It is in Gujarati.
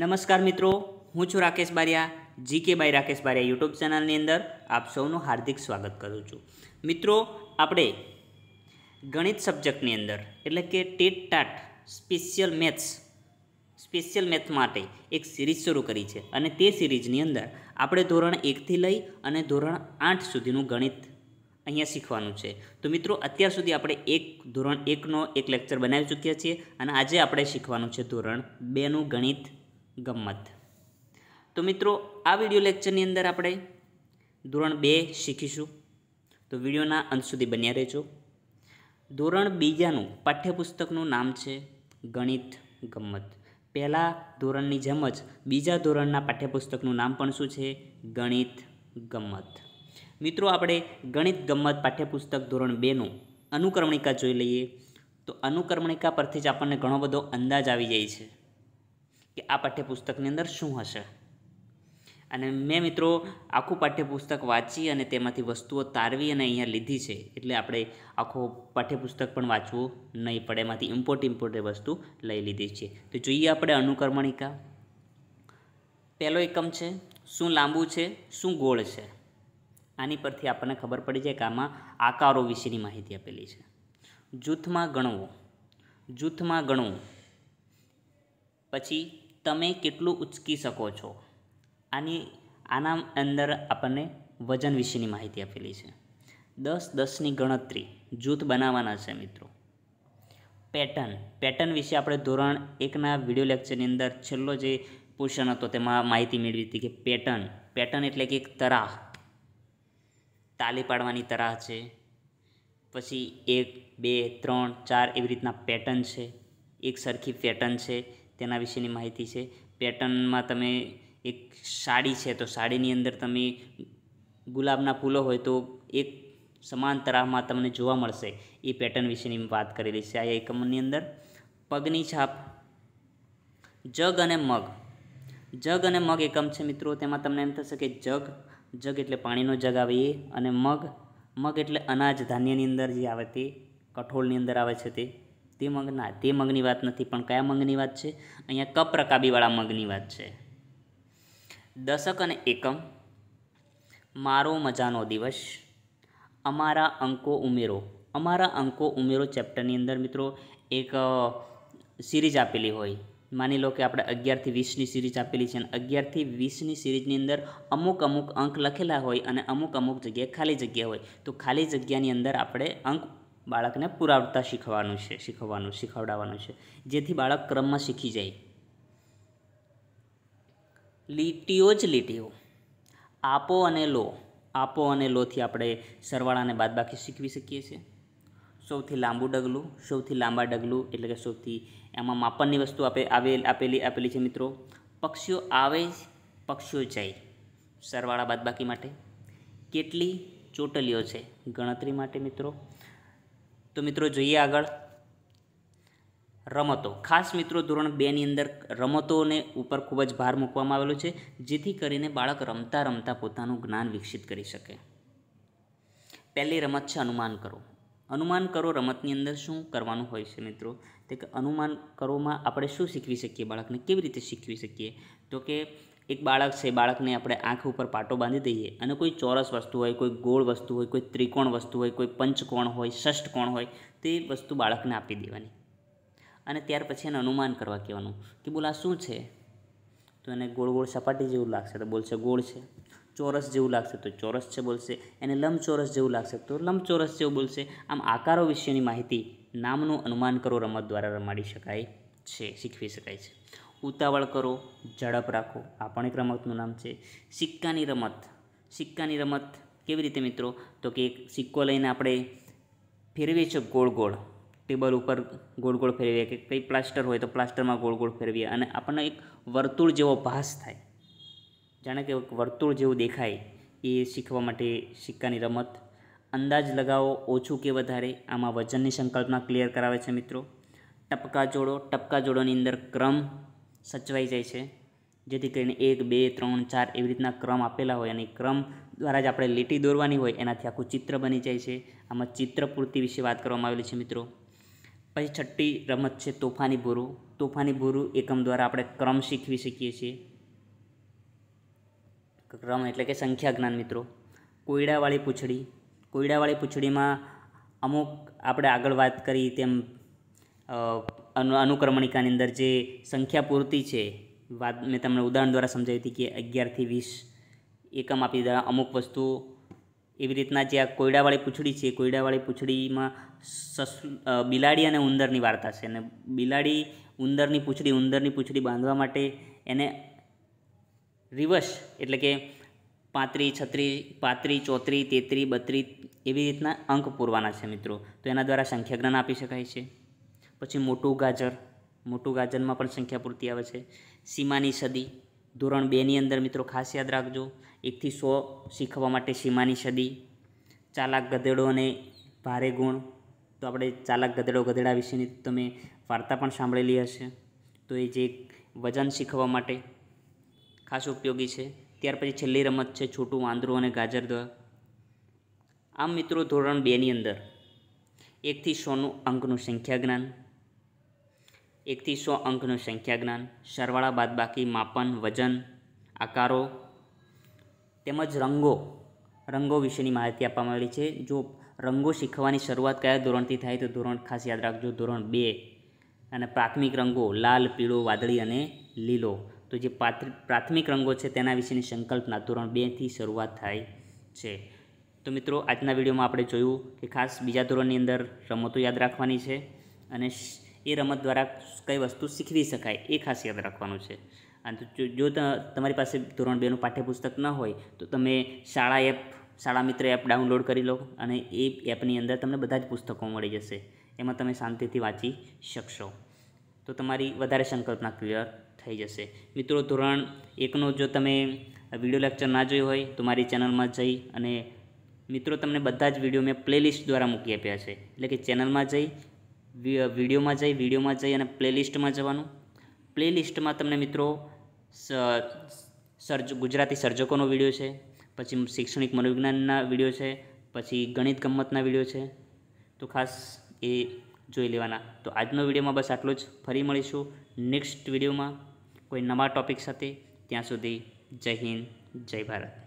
નમસ્કાર મિત્રો હું છું Rakesh Bariya GK by Rakesh Bariya YouTube ચેનલની અંદર આપ સૌનું હાર્દિક સ્વાગત કરું છું મિત્રો આપણે ગણિત સબ્જેક્ટની અંદર એટલે કે TET TAT special maths special math માટે એક સિરીઝ શરૂ કરી છે અને તે સિરીઝની અંદર આપણે ધોરણ એકથી લઈ અને ધોરણ આઠ સુધીનું ગણિત અહીંયા શીખવાનું છે તો મિત્રો અત્યાર સુધી આપણે એક ધોરણ એકનો એક લેક્ચર બનાવી ચૂક્યા છીએ અને આજે આપણે શીખવાનું છે ધોરણ બેનું ગણિત ગમત તો મિત્રો આ વિડીયો લેક્ચરની અંદર આપણે ધોરણ બે શીખીશું તો વિડીયોના અંત સુધી બન્યા રહેજો ધોરણ બીજાનું પાઠ્યપુસ્તકનું નામ છે ગણિત ગમત પહેલાં ધોરણની જેમ જ બીજા ધોરણના પાઠ્યપુસ્તકનું નામ પણ શું છે ગણિત ગમત મિત્રો આપણે ગણિત ગમત પાઠ્યપુસ્તક ધોરણ બેનું અનુક્રમણિકા જોઈ લઈએ તો અનુક્રમણિકા પરથી જ આપણને ઘણો બધો અંદાજ આવી જાય છે કે આ પાઠ્યપુસ્તકની અંદર શું હશે અને મેં મિત્રો આખું પાઠ્યપુસ્તક વાંચી અને તેમાંથી વસ્તુઓ તારવી અને અહીંયા લીધી છે એટલે આપણે આખો પાઠ્યપુસ્તક પણ વાંચવું નહીં પડે એમાંથી ઇમ્પોર્ટ ઇમ્પોર્ટે વસ્તુ લઈ લીધી છે તો જોઈએ આપણે અનુકર્મણિકા પહેલો એકમ છે શું લાંબુ છે શું ગોળ છે આની પરથી આપણને ખબર પડી જાય કે આમાં આકારો વિશેની માહિતી આપેલી છે જૂથમાં ગણવું જૂથમાં ગણવું પછી તમે કેટલું ઉચકી શકો છો આની આના અંદર આપણને વજન વિશેની માહિતી આપેલી છે દસ દસની ગણતરી જૂથ બનાવવાના છે મિત્રો પેટર્ન પેટર્ન વિશે આપણે ધોરણ એકના વિડીયો લેક્ચરની અંદર છેલ્લો જે પોર્શન હતો તેમાં માહિતી મેળવી હતી કે પેટર્ન પેટર્ન એટલે કે એક તરાહ તાલી પાડવાની તરાહ છે પછી એક બે ત્રણ ચાર એવી રીતના પેટર્ન છે એક સરખી પેટર્ન છે તેના વિશેની માહિતી છે પેટર્નમાં તમે એક સાડી છે તો સાડીની અંદર તમે ગુલાબના ફૂલો હોય તો એક સમાન તરાહમાં તમને જોવા મળશે એ પેટર્ન વિશેની વાત કરેલી છે આ એકમની અંદર પગની છાપ જગ અને મગ જગ અને મગ એકમ છે મિત્રો તેમાં તમને એમ થશે કે જગ જગ એટલે પાણીનો જગ આવે અને મગ મગ એટલે અનાજ ધાન્યની અંદર જે આવે તે કઠોળની અંદર આવે છે તે તે મગ ના તે મગની વાત નથી પણ કયા મગની વાત છે અહીંયા કપ રકાબીવાળા મગની વાત છે દશક અને એકમ મારો મજાનો દિવસ અમારા અંકો ઉમેરો અમારા અંકો ઉમેરો ચેપ્ટરની અંદર મિત્રો એક સિરીઝ આપેલી હોય માની લો કે આપણે અગિયારથી વીસની સિરીઝ આપેલી છે અને અગિયારથી વીસની સિરીઝની અંદર અમુક અમુક અંક લખેલા હોય અને અમુક અમુક જગ્યાએ ખાલી જગ્યા હોય તો ખાલી જગ્યાની અંદર આપણે અંક બાળકને પુરાવતા શીખવાનું છે શીખવવાનું શીખવડાવવાનું છે જેથી બાળક ક્રમમાં શીખી જાય લીટીઓ જ લીટીઓ આપો અને લો આપો અને લોથી આપણે સરવાળાને બાદબાકી શીખવી શકીએ છીએ સૌથી લાંબુ ડગલું સૌથી લાંબા ડગલું એટલે કે સૌથી એમાં માપનની વસ્તુ આપે આવેલ આપેલી આપેલી છે મિત્રો પક્ષીઓ આવે પક્ષીઓ જાય સરવાળા બાદબાકી માટે કેટલી ચોટલીઓ છે ગણતરી માટે મિત્રો તો મિત્રો જોઈએ આગળ રમતો ખાસ મિત્રો ધોરણ બેની અંદર રમતોને ઉપર ખૂબ જ ભાર મૂકવામાં આવેલો છે જેથી કરીને બાળક રમતા રમતા પોતાનું જ્ઞાન વિકસિત કરી શકે પહેલી રમત છે અનુમાન કરો અનુમાન કરો રમતની અંદર શું કરવાનું હોય છે મિત્રો તે કે અનુમાન કરોમાં આપણે શું શીખવી શકીએ બાળકને કેવી રીતે શીખવી શકીએ તો કે એક બાળક છે બાળકને આપણે આંખ ઉપર પાટો બાંધી દઈએ અને કોઈ ચોરસ વસ્તુ હોય કોઈ ગોળ વસ્તુ હોય કોઈ ત્રિકોણ વસ્તુ હોય કોઈ પંચકોણ હોય ષષ્ટકોણ હોય તે વસ્તુ બાળકને આપી દેવાની અને ત્યાર પછી એને અનુમાન કરવા કહેવાનું કે બોલ આ શું છે તો એને ગોળ ગોળ સપાટી જેવું લાગશે તો બોલશે ગોળ છે ચોરસ જેવું લાગશે તો ચોરસ છે બોલશે એને લંબચોરસ જેવું લાગશે તો લંબચોરસ જેવું બોલશે આમ આકારો વિશેની માહિતી નામનું અનુમાન કરો રમત દ્વારા રમાડી શકાય છે શીખવી શકાય છે ઉતાવળ કરો ઝડપ રાખો આ પણ એક રમતનું નામ છે સિક્કાની રમત સિક્કાની રમત કેવી રીતે મિત્રો તો કે એક સિક્કો લઈને આપણે ફેરવીએ છીએ ગોળ ગોળ ટેબલ ઉપર ગોળ ગોળ ફેરવીએ કે કંઈ પ્લાસ્ટર હોય તો પ્લાસ્ટરમાં ગોળ ગોળ ફેરવીએ અને આપણને એક વર્તુળ જેવો ભાસ થાય જાણે કે વર્તુળ જેવું દેખાય એ શીખવા માટે સિક્કાની રમત અંદાજ લગાવો ઓછું કે વધારે આમાં વજનની સંકલ્પના ક્લિયર કરાવે છે મિત્રો ટપકા જોડો ટપકા જોડોની અંદર ક્રમ સચવાઈ જાય છે જેથી કરીને એક બે ત્રણ ચાર એવી રીતના ક્રમ આપેલા હોય અને ક્રમ દ્વારા જ આપણે લીટી દોરવાની હોય એનાથી આખું ચિત્ર બની જાય છે આમાં ચિત્રપૂર્તિ વિશે વાત કરવામાં આવેલી છે મિત્રો પછી છઠ્ઠી રમત છે તોફાની ભૂરું તોફાની ભૂરું એકમ દ્વારા આપણે ક્રમ શીખવી શકીએ છીએ ક્રમ એટલે કે સંખ્યા જ્ઞાન મિત્રો કોયડાવાળી પૂંછડી કોયડાવાળી પૂંછડીમાં અમુક આપણે આગળ વાત કરી તેમ અનુ અનુક્રમણિકાની અંદર જે સંખ્યા પૂરતી છે વાત મેં તમને ઉદાહરણ દ્વારા સમજાવી હતી કે અગિયારથી વીસ એકમ આપી દીધા અમુક વસ્તુ એવી રીતના જે આ કોયડાવાળી પૂછડી છે કોયડાવાળી પૂછડીમાં સસ બિલાડી અને ઉંદરની વાર્તા છે અને બિલાડી ઉંદરની પૂંછડી ઉંદરની પૂછડી બાંધવા માટે એને રિવર્સ એટલે કે પાંત્રી છત્રી પાંત્રી ચોત્રી તેત્રી બત્રીસ એવી રીતના અંક પૂરવાના છે મિત્રો તો એના દ્વારા સંખ્યા જ્ઞાન આપી શકાય છે પછી મોટું ગાજર મોટું ગાજરમાં પણ સંખ્યા પૂરતી આવે છે સીમાની સદી ધોરણ બેની અંદર મિત્રો ખાસ યાદ રાખજો એકથી સો શીખવા માટે સીમાની સદી ચાલાક ગધેડો અને ભારે ગુણ તો આપણે ચાલાક ગધેડો ગધેડા વિશેની તમે વાર્તા પણ સાંભળેલી હશે તો એ જે વજન શીખવા માટે ખાસ ઉપયોગી છે ત્યાર પછી છેલ્લી રમત છે છોટું વાંદરું અને ગાજર દ્વ આમ મિત્રો ધોરણ બેની અંદર એકથી સોનું અંકનું સંખ્યા જ્ઞાન એકથી સો અંકનું જ્ઞાન સરવાળા બાદબાકી માપન વજન આકારો તેમજ રંગો રંગો વિશેની માહિતી આપવામાં આવેલી છે જો રંગો શીખવાની શરૂઆત કયા ધોરણથી થાય તો ધોરણ ખાસ યાદ રાખજો ધોરણ બે અને પ્રાથમિક રંગો લાલ પીળો વાદળી અને લીલો તો જે પ્રાથમિક રંગો છે તેના વિશેની સંકલ્પના ધોરણ બેથી શરૂઆત થાય છે તો મિત્રો આજના વિડીયોમાં આપણે જોયું કે ખાસ બીજા ધોરણની અંદર રમતો યાદ રાખવાની છે અને એ રમત દ્વારા કઈ વસ્તુ શીખવી શકાય એ ખાસ યાદ રાખવાનું છે અને જો જો તમારી પાસે ધોરણ બેનું પાઠ્યપુસ્તક ન હોય તો તમે શાળા એપ શાળા મિત્ર એપ ડાઉનલોડ કરી લો અને એ એપની અંદર તમને બધા જ પુસ્તકો મળી જશે એમાં તમે શાંતિથી વાંચી શકશો તો તમારી વધારે સંકલ્પના ક્લિયર થઈ જશે મિત્રો ધોરણ એકનો જો તમે વિડીયો લેક્ચર ના જોયો હોય તો મારી ચેનલમાં જઈ અને મિત્રો તમને બધા જ વિડીયો મેં પ્લેલિસ્ટ દ્વારા મૂકી આપ્યા છે એટલે કે ચેનલમાં જઈ વિડીયોમાં જઈ વિડીયોમાં જઈ અને પ્લેલિસ્ટમાં જવાનું પ્લેલિસ્ટમાં તમને મિત્રો સર્જ ગુજરાતી સર્જકોનો વિડીયો છે પછી શૈક્ષણિક મનોવિજ્ઞાનના વિડીયો છે પછી ગણિત ગમ્મતના વિડીયો છે તો ખાસ એ જોઈ લેવાના તો આજનો વિડીયોમાં બસ આટલું જ ફરી મળીશું નેક્સ્ટ વિડીયોમાં કોઈ નવા ટૉપિક સાથે ત્યાં સુધી જય હિન્દ જય ભારત